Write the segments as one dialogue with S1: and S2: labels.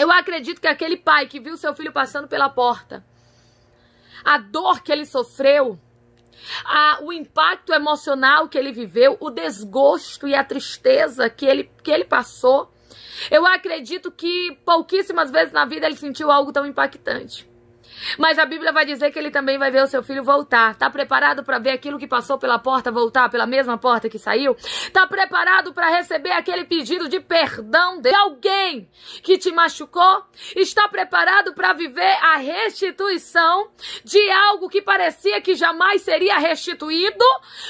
S1: Eu acredito que aquele pai que viu seu filho passando pela porta, a dor que ele sofreu, a, o impacto emocional que ele viveu, o desgosto e a tristeza que ele, que ele passou, eu acredito que pouquíssimas vezes na vida ele sentiu algo tão impactante. Mas a Bíblia vai dizer que ele também vai ver o seu filho voltar. Tá preparado para ver aquilo que passou pela porta voltar, pela mesma porta que saiu? Tá preparado para receber aquele pedido de perdão de alguém que te machucou? Está preparado para viver a restituição de algo que parecia que jamais seria restituído?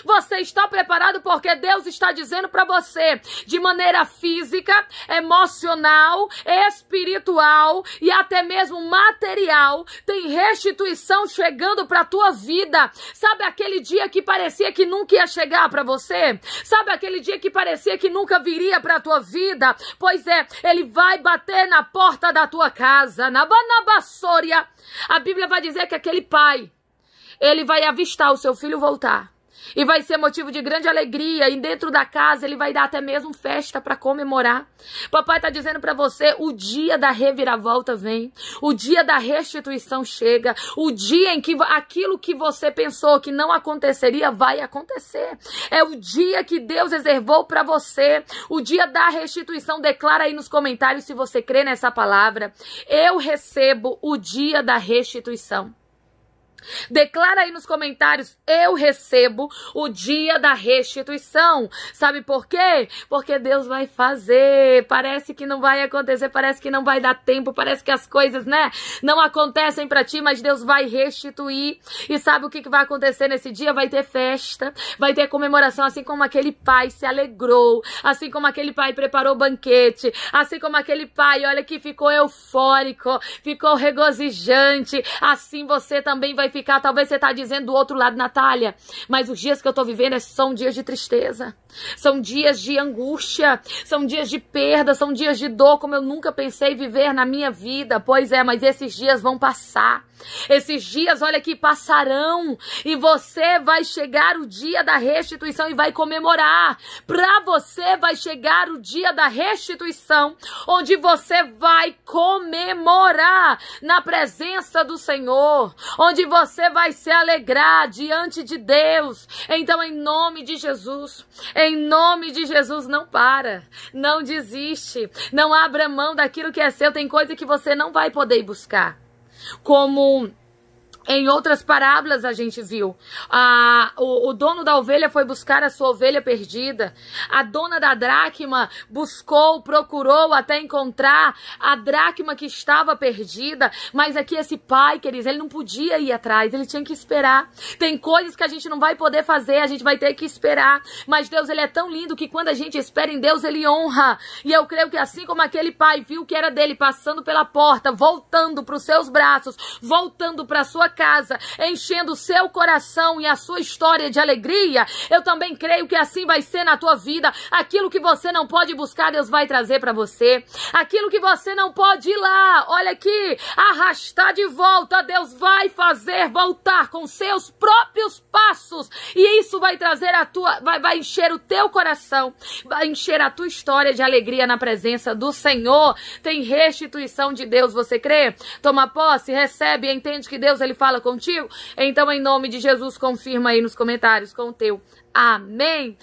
S1: Você está preparado porque Deus está dizendo para você, de maneira física, emocional, espiritual e até mesmo material, tem restituição chegando para tua vida. Sabe aquele dia que parecia que nunca ia chegar para você? Sabe aquele dia que parecia que nunca viria para tua vida? Pois é, ele vai bater na porta da tua casa, na Banabassória. A Bíblia vai dizer que aquele pai, ele vai avistar o seu filho voltar. E vai ser motivo de grande alegria. E dentro da casa ele vai dar até mesmo festa para comemorar. Papai está dizendo para você: o dia da reviravolta vem, o dia da restituição chega, o dia em que aquilo que você pensou que não aconteceria vai acontecer. É o dia que Deus reservou para você, o dia da restituição. Declara aí nos comentários se você crê nessa palavra. Eu recebo o dia da restituição. Declara aí nos comentários, eu recebo o dia da restituição. Sabe por quê? Porque Deus vai fazer. Parece que não vai acontecer, parece que não vai dar tempo, parece que as coisas, né, não acontecem para ti, mas Deus vai restituir. E sabe o que, que vai acontecer nesse dia? Vai ter festa, vai ter comemoração, assim como aquele pai se alegrou, assim como aquele pai preparou banquete, assim como aquele pai, olha que ficou eufórico, ficou regozijante, assim você também vai ficar. Talvez você está dizendo do outro lado, Natália, mas os dias que eu estou vivendo é são dias de tristeza, são dias de angústia, são dias de perda, são dias de dor, como eu nunca pensei viver na minha vida. Pois é, mas esses dias vão passar. Esses dias, olha que passarão e você vai chegar o dia da restituição e vai comemorar. Para você vai chegar o dia da restituição, onde você vai comemorar na presença do Senhor, onde você vai se alegrar diante de Deus. Então, em nome de Jesus, em nome de Jesus, não para, não desiste, não abra mão daquilo que é seu. Tem coisa que você não vai poder buscar como em outras parábolas a gente viu. o, o, dono da ovelha foi buscar a sua ovelha perdida. A dona da dracma buscou, procurou até encontrar a dracma que estava perdida. Mas aqui esse pai, queridos, ele não podia ir atrás, ele tinha que esperar. Tem coisas que a gente não vai poder fazer, a gente vai ter que esperar. Mas Deus, ele é tão lindo que quando a gente espera em Deus, ele honra. E eu creio que assim como aquele pai viu que era dele passando pela porta, voltando para os seus braços, voltando para sua casa, enchendo o seu coração e a sua história de alegria. Eu também creio que assim vai ser na tua vida. Aquilo que você não pode buscar, Deus vai trazer para você. Aquilo que você não pode ir lá, olha aqui, arrastar de volta, Deus vai fazer voltar com seus próprios passos. E isso vai trazer a tua, vai, vai encher o teu coração, vai encher a tua história de alegria na presença do Senhor. Tem restituição de Deus, você crê? Toma posse, recebe, entende que Deus ele fala contigo. Então, em nome de Jesus, confirma aí nos comentários com o teu. Amém.